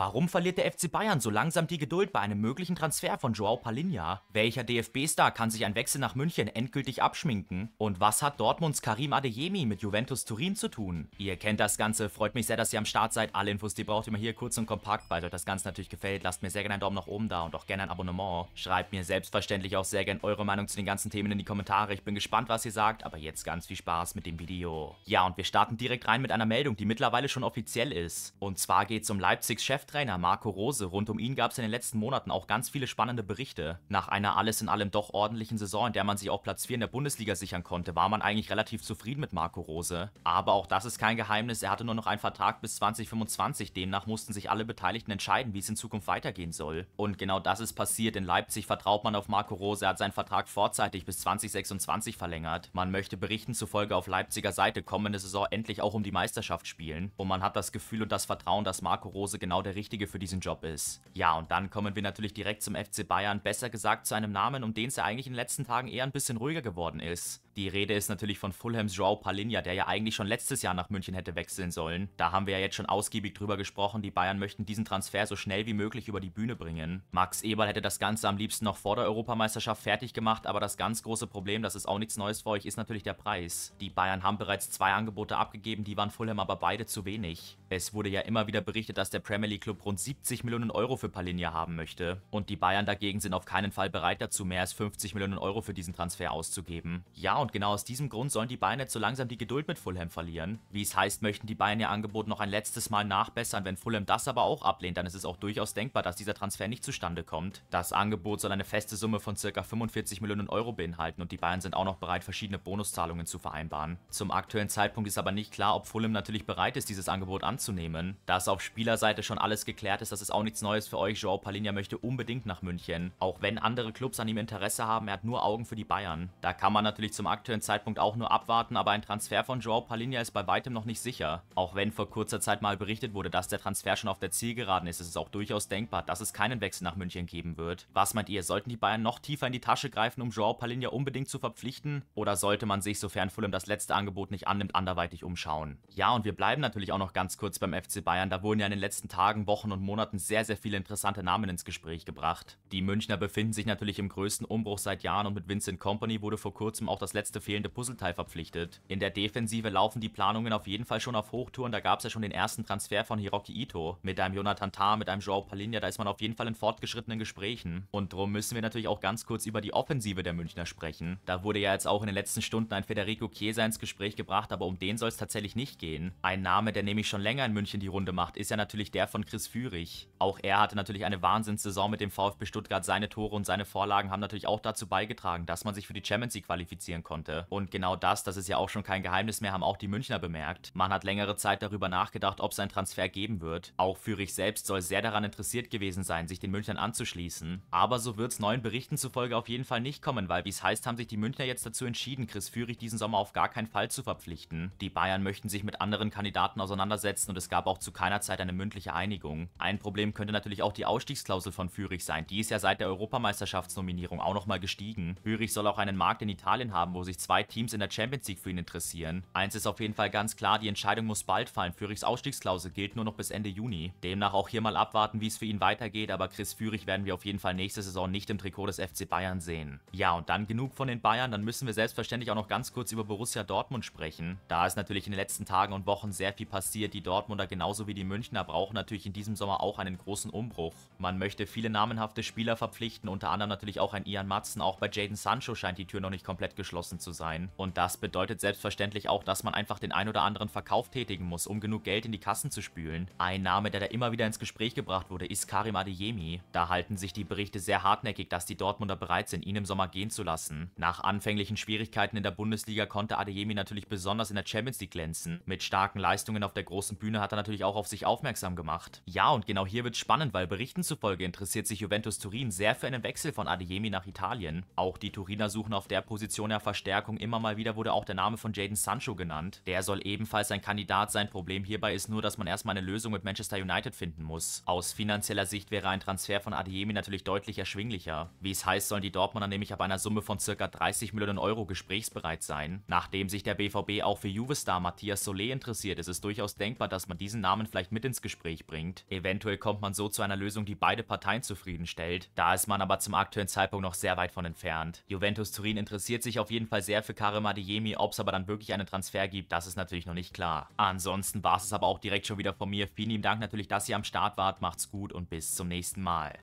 Warum verliert der FC Bayern so langsam die Geduld bei einem möglichen Transfer von Joao Palinha? Welcher DFB-Star kann sich ein Wechsel nach München endgültig abschminken? Und was hat Dortmunds Karim Adeyemi mit Juventus Turin zu tun? Ihr kennt das Ganze, freut mich sehr, dass ihr am Start seid. Alle Infos, die braucht ihr mal hier kurz und kompakt. Falls euch das Ganze natürlich gefällt, lasst mir sehr gerne einen Daumen nach oben da und auch gerne ein Abonnement. Schreibt mir selbstverständlich auch sehr gerne eure Meinung zu den ganzen Themen in die Kommentare. Ich bin gespannt, was ihr sagt, aber jetzt ganz viel Spaß mit dem Video. Ja, und wir starten direkt rein mit einer Meldung, die mittlerweile schon offiziell ist. Und zwar geht es um Leipzigs Chef Trainer Marco Rose. Rund um ihn gab es in den letzten Monaten auch ganz viele spannende Berichte. Nach einer alles in allem doch ordentlichen Saison, in der man sich auch Platz 4 in der Bundesliga sichern konnte, war man eigentlich relativ zufrieden mit Marco Rose. Aber auch das ist kein Geheimnis, er hatte nur noch einen Vertrag bis 2025, demnach mussten sich alle Beteiligten entscheiden, wie es in Zukunft weitergehen soll. Und genau das ist passiert, in Leipzig vertraut man auf Marco Rose, er hat seinen Vertrag vorzeitig bis 2026 verlängert. Man möchte Berichten zufolge auf Leipziger Seite kommende Saison endlich auch um die Meisterschaft spielen. Und man hat das Gefühl und das Vertrauen, dass Marco Rose genau der Richtige für diesen Job ist. Ja, und dann kommen wir natürlich direkt zum FC Bayern, besser gesagt zu einem Namen, um den es ja eigentlich in den letzten Tagen eher ein bisschen ruhiger geworden ist. Die Rede ist natürlich von Fulhams Joao Palinha, der ja eigentlich schon letztes Jahr nach München hätte wechseln sollen. Da haben wir ja jetzt schon ausgiebig drüber gesprochen, die Bayern möchten diesen Transfer so schnell wie möglich über die Bühne bringen. Max Eberl hätte das Ganze am liebsten noch vor der Europameisterschaft fertig gemacht, aber das ganz große Problem, das ist auch nichts Neues für euch, ist natürlich der Preis. Die Bayern haben bereits zwei Angebote abgegeben, die waren Fulham aber beide zu wenig. Es wurde ja immer wieder berichtet, dass der Premier League Club rund 70 Millionen Euro für Palinha haben möchte. Und die Bayern dagegen sind auf keinen Fall bereit dazu, mehr als 50 Millionen Euro für diesen Transfer auszugeben. Ja, und und genau aus diesem Grund sollen die Bayern jetzt so langsam die Geduld mit Fulham verlieren. Wie es heißt, möchten die Bayern ihr Angebot noch ein letztes Mal nachbessern. Wenn Fulham das aber auch ablehnt, dann ist es auch durchaus denkbar, dass dieser Transfer nicht zustande kommt. Das Angebot soll eine feste Summe von ca. 45 Millionen Euro beinhalten und die Bayern sind auch noch bereit, verschiedene Bonuszahlungen zu vereinbaren. Zum aktuellen Zeitpunkt ist aber nicht klar, ob Fulham natürlich bereit ist, dieses Angebot anzunehmen. Da es auf Spielerseite schon alles geklärt ist, das ist auch nichts Neues für euch. Joao Palinha möchte unbedingt nach München. Auch wenn andere Clubs an ihm Interesse haben, er hat nur Augen für die Bayern. Da kann man natürlich zum aktuellen Zeitpunkt auch nur abwarten, aber ein Transfer von Joao Palinha ist bei weitem noch nicht sicher. Auch wenn vor kurzer Zeit mal berichtet wurde, dass der Transfer schon auf der Zielgeraden ist, ist es auch durchaus denkbar, dass es keinen Wechsel nach München geben wird. Was meint ihr, sollten die Bayern noch tiefer in die Tasche greifen, um Joao Palinha unbedingt zu verpflichten? Oder sollte man sich, sofern Fulham das letzte Angebot nicht annimmt, anderweitig umschauen? Ja, und wir bleiben natürlich auch noch ganz kurz beim FC Bayern. Da wurden ja in den letzten Tagen, Wochen und Monaten sehr, sehr viele interessante Namen ins Gespräch gebracht. Die Münchner befinden sich natürlich im größten Umbruch seit Jahren und mit Vincent Company wurde vor kurzem auch das letzte letzte fehlende Puzzleteil verpflichtet. In der Defensive laufen die Planungen auf jeden Fall schon auf Hochtouren, da gab es ja schon den ersten Transfer von Hiroki Ito. Mit einem Jonathan Tah, mit einem Joao Palinja, da ist man auf jeden Fall in fortgeschrittenen Gesprächen. Und drum müssen wir natürlich auch ganz kurz über die Offensive der Münchner sprechen. Da wurde ja jetzt auch in den letzten Stunden ein Federico Chiesa ins Gespräch gebracht, aber um den soll es tatsächlich nicht gehen. Ein Name, der nämlich schon länger in München die Runde macht, ist ja natürlich der von Chris Führig. Auch er hatte natürlich eine Wahnsinnssaison mit dem VfB Stuttgart. Seine Tore und seine Vorlagen haben natürlich auch dazu beigetragen, dass man sich für die Champions League qualifizieren konnte konnte. Und genau das, das ist ja auch schon kein Geheimnis mehr, haben auch die Münchner bemerkt. Man hat längere Zeit darüber nachgedacht, ob es einen Transfer geben wird. Auch Fürich selbst soll sehr daran interessiert gewesen sein, sich den Münchnern anzuschließen. Aber so wird es neuen Berichten zufolge auf jeden Fall nicht kommen, weil wie es heißt, haben sich die Münchner jetzt dazu entschieden, Chris Fürich diesen Sommer auf gar keinen Fall zu verpflichten. Die Bayern möchten sich mit anderen Kandidaten auseinandersetzen und es gab auch zu keiner Zeit eine mündliche Einigung. Ein Problem könnte natürlich auch die Ausstiegsklausel von Fürich sein. Die ist ja seit der Europameisterschaftsnominierung auch nochmal gestiegen. Fürich soll auch einen Markt in Italien haben, wo wo sich zwei Teams in der Champions League für ihn interessieren. Eins ist auf jeden Fall ganz klar, die Entscheidung muss bald fallen. Führichs Ausstiegsklausel gilt nur noch bis Ende Juni. Demnach auch hier mal abwarten, wie es für ihn weitergeht, aber Chris Führich werden wir auf jeden Fall nächste Saison nicht im Trikot des FC Bayern sehen. Ja, und dann genug von den Bayern, dann müssen wir selbstverständlich auch noch ganz kurz über Borussia Dortmund sprechen. Da ist natürlich in den letzten Tagen und Wochen sehr viel passiert. Die Dortmunder genauso wie die Münchner brauchen natürlich in diesem Sommer auch einen großen Umbruch. Man möchte viele namenhafte Spieler verpflichten, unter anderem natürlich auch ein Ian Matzen. Auch bei Jaden Sancho scheint die Tür noch nicht komplett geschlossen geschlossen zu sein. Und das bedeutet selbstverständlich auch, dass man einfach den ein oder anderen Verkauf tätigen muss, um genug Geld in die Kassen zu spülen. Ein Name, der da immer wieder ins Gespräch gebracht wurde, ist Karim Adeyemi. Da halten sich die Berichte sehr hartnäckig, dass die Dortmunder bereit sind, ihn im Sommer gehen zu lassen. Nach anfänglichen Schwierigkeiten in der Bundesliga konnte Adeyemi natürlich besonders in der Champions League glänzen. Mit starken Leistungen auf der großen Bühne hat er natürlich auch auf sich aufmerksam gemacht. Ja, und genau hier wird spannend, weil Berichten zufolge interessiert sich Juventus Turin sehr für einen Wechsel von Adeyemi nach Italien. Auch die Turiner suchen auf der Position ja verstärkt Verstärkung immer mal wieder wurde auch der Name von Jaden Sancho genannt. Der soll ebenfalls ein Kandidat sein. Problem hierbei ist nur, dass man erstmal eine Lösung mit Manchester United finden muss. Aus finanzieller Sicht wäre ein Transfer von Adiemi natürlich deutlich erschwinglicher. Wie es heißt, sollen die Dortmunder nämlich ab einer Summe von ca. 30 Millionen Euro gesprächsbereit sein. Nachdem sich der BVB auch für Juve-Star Matthias Solé interessiert, ist es durchaus denkbar, dass man diesen Namen vielleicht mit ins Gespräch bringt. Eventuell kommt man so zu einer Lösung, die beide Parteien zufriedenstellt. Da ist man aber zum aktuellen Zeitpunkt noch sehr weit von entfernt. Juventus Turin interessiert sich auf jeden Fall Fall sehr für Karim Adeyemi, ob es aber dann wirklich einen Transfer gibt, das ist natürlich noch nicht klar. Ansonsten war es aber auch direkt schon wieder von mir. Vielen lieben Dank natürlich, dass ihr am Start wart, macht's gut und bis zum nächsten Mal.